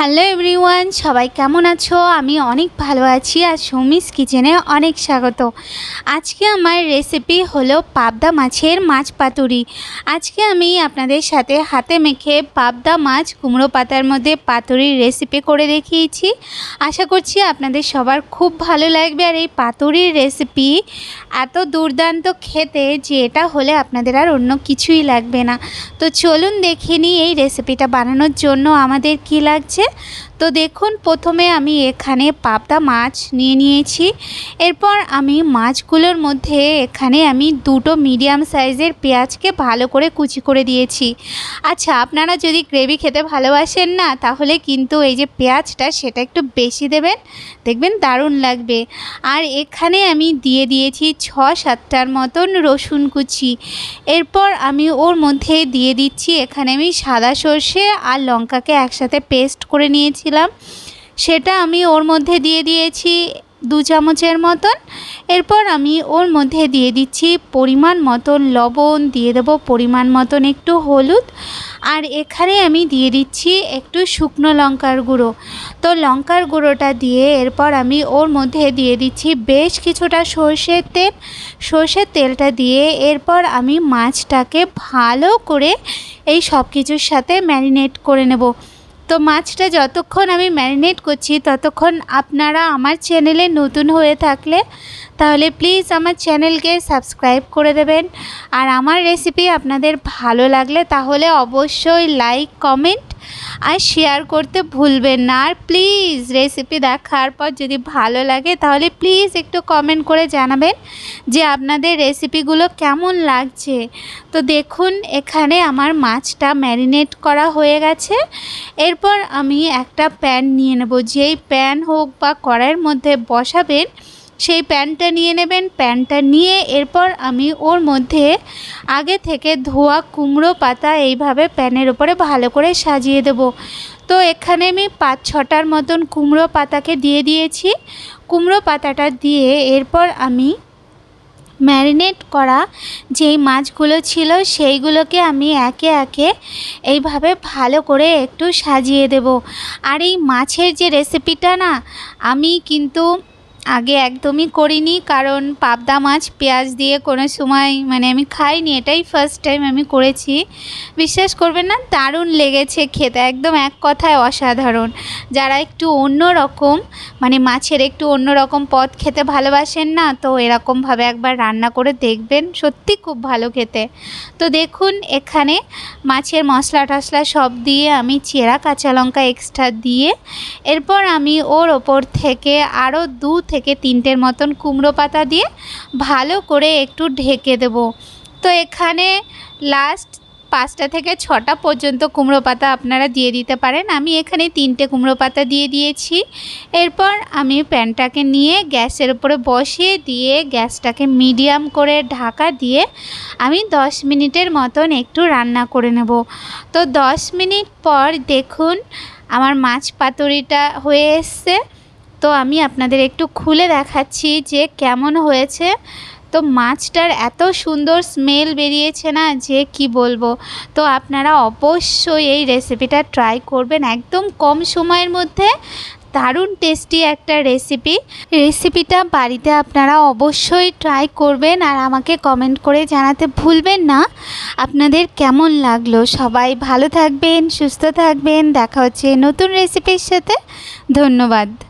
hello everyone সবাই কেমন আছো আমি অনেক ভালো আছি আর সৌমিস কিচেনে অনেক স্বাগত আজকে আমার রেসিপি হলো পাবদা মাছের মাছ পাতুরি আজকে আমি আপনাদের সাথে হাতে মেখে পাবদা মাছ কুমড়ো পাতার মধ্যে পাতুরির রেসিপি করে দেখিয়েছি আশা করছি আপনাদের সবার খুব ভালো লাগবে আর এই পাতুরির রেসিপি এত দুর্দান্ত খেতে যে এটা হলে আপনাদের আর অন্য কিছুই লাগবে না তো চলুন দেখে নিই এই রেসিপিটা বানানোর জন্য আমাদের কি লাগছে তো দেখুন প্রথমে আমি এখানে পাবদা মাছ নিয়ে নিয়েছি এরপর আমি মাছগুলোর মধ্যে এখানে আমি দুটো মিডিয়াম সাইজের পেঁয়াজকে ভালো করে কুচি করে দিয়েছি আচ্ছা আপনারা যদি গ্রেভি খেতে ভালোবাসেন না তাহলে কিন্তু এই যে পেঁয়াজটা সেটা একটু বেশি দেবেন দেখবেন দারুণ লাগবে আর এখানে আমি দিয়ে দিয়েছি ছ সাতটার মতন রসুন কুচি এরপর আমি ওর মধ্যে দিয়ে দিচ্ছি এখানে আমি সাদা সর্ষে আর লঙ্কাকে একসাথে পেস্ট করে নিয়েছিলাম সেটা আমি ওর মধ্যে দিয়ে দিয়েছি দু চামচের মতন এরপর আমি ওর মধ্যে দিয়ে দিচ্ছি পরিমাণ মতন লবণ দিয়ে দেবো পরিমাণ মতন একটু হলুদ আর এখানে আমি দিয়ে দিচ্ছি একটু শুকনো লঙ্কার গুঁড়ো তো লঙ্কার গুঁড়োটা দিয়ে এরপর আমি ওর মধ্যে দিয়ে দিচ্ছি বেশ কিছুটা সর্ষের তেল সর্ষের তেলটা দিয়ে এরপর আমি মাছটাকে ভালো করে এই সব কিছুর সাথে ম্যারিনেট করে নেব তো মাছটা যতক্ষণ আমি ম্যারিনেট করছি ততক্ষণ আপনারা আমার চ্যানেলে নতুন হয়ে থাকলে তাহলে প্লিজ আমার চ্যানেলকে সাবস্ক্রাইব করে দেবেন আর আমার রেসিপি আপনাদের ভালো লাগলে তাহলে অবশ্যই লাইক কমেন্ট আর শেয়ার করতে ভুলবেন না আর প্লিজ রেসিপি দেখার পর যদি ভালো লাগে তাহলে প্লিজ একটু কমেন্ট করে জানাবেন যে আপনাদের রেসিপিগুলো কেমন লাগছে তো দেখুন এখানে আমার মাছটা ম্যারিনেট করা হয়ে গেছে এরপর আমি একটা প্যান নিয়ে নেব যেই প্যান হোক বা কড়াইয়ের মধ্যে বসাবেন সেই প্যানটা নিয়ে নেবেন প্যানটা নিয়ে এরপর আমি ওর মধ্যে আগে থেকে ধোয়া কুমড়ো পাতা এইভাবে প্যানের ওপরে ভালো করে সাজিয়ে দেব তো এখানে আমি পাঁচ ছটার মতন কুমড়ো পাতাকে দিয়ে দিয়েছি কুমড়ো পাতাটা দিয়ে এরপর আমি ম্যারিনেট করা যেই মাছগুলো ছিল সেইগুলোকে আমি একে একে এইভাবে ভালো করে একটু সাজিয়ে দেব আর এই মাছের যে রেসিপিটা না আমি কিন্তু আগে একদমই করিনি কারণ পাবদা মাছ পেঁয়াজ দিয়ে কোনো সময় মানে আমি খাইনি এটাই ফার্স্ট টাইম আমি করেছি বিশ্বাস করবেন না দারুণ লেগেছে খেতে একদম এক কথায় অসাধারণ যারা একটু অন্য রকম মানে মাছের একটু অন্য রকম পদ খেতে ভালোবাসেন না তো এরকমভাবে একবার রান্না করে দেখবেন সত্যি খুব ভালো খেতে তো দেখুন এখানে মাছের মশলা টশলা সব দিয়ে আমি চেরা কাঁচা লঙ্কা এক্সট্রা দিয়ে এরপর আমি ওর ওপর থেকে আরও দু থেকে থেকে তিনটের মতন কুমড়ো পাতা দিয়ে ভালো করে একটু ঢেকে দেব তো এখানে লাস্ট পাঁচটা থেকে ছটা পর্যন্ত কুমড়ো পাতা আপনারা দিয়ে দিতে পারেন আমি এখানে তিনটে কুমড়ো পাতা দিয়ে দিয়েছি এরপর আমি প্যানটাকে নিয়ে গ্যাসের উপরে বসিয়ে দিয়ে গ্যাসটাকে মিডিয়াম করে ঢাকা দিয়ে আমি দশ মিনিটের মতন একটু রান্না করে নেব তো দশ মিনিট পর দেখুন আমার মাছ পাতুরিটা হয়ে এসছে তো আমি আপনাদের একটু খুলে দেখাচ্ছি যে কেমন হয়েছে তো মাছটার এত সুন্দর স্মেল বেরিয়েছে না যে কি বলবো তো আপনারা অবশ্যই এই রেসিপিটা ট্রাই করবেন একদম কম সময়ের মধ্যে দারুণ টেস্টি একটা রেসিপি রেসিপিটা বাড়িতে আপনারা অবশ্যই ট্রাই করবেন আর আমাকে কমেন্ট করে জানাতে ভুলবেন না আপনাদের কেমন লাগলো সবাই ভালো থাকবেন সুস্থ থাকবেন দেখা হচ্ছে নতুন রেসিপির সাথে ধন্যবাদ